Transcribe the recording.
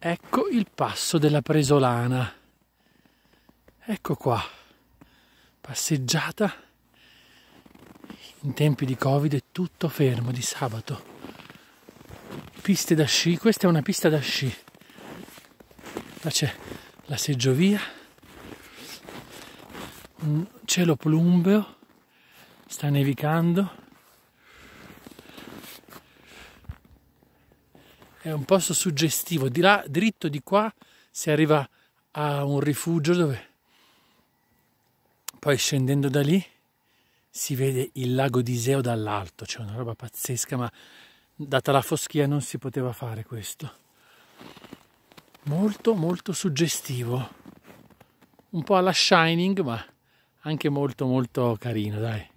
Ecco il passo della Presolana. Ecco qua, passeggiata. In tempi di Covid è tutto fermo di sabato. Piste da sci, questa è una pista da sci. Là c'è la seggiovia, un mm, cielo plumbeo, sta nevicando. è un posto suggestivo, di là, dritto di qua, si arriva a un rifugio dove poi scendendo da lì si vede il lago di Iseo dall'alto, c'è una roba pazzesca, ma data la foschia non si poteva fare questo. Molto molto suggestivo, un po' alla Shining, ma anche molto molto carino, dai.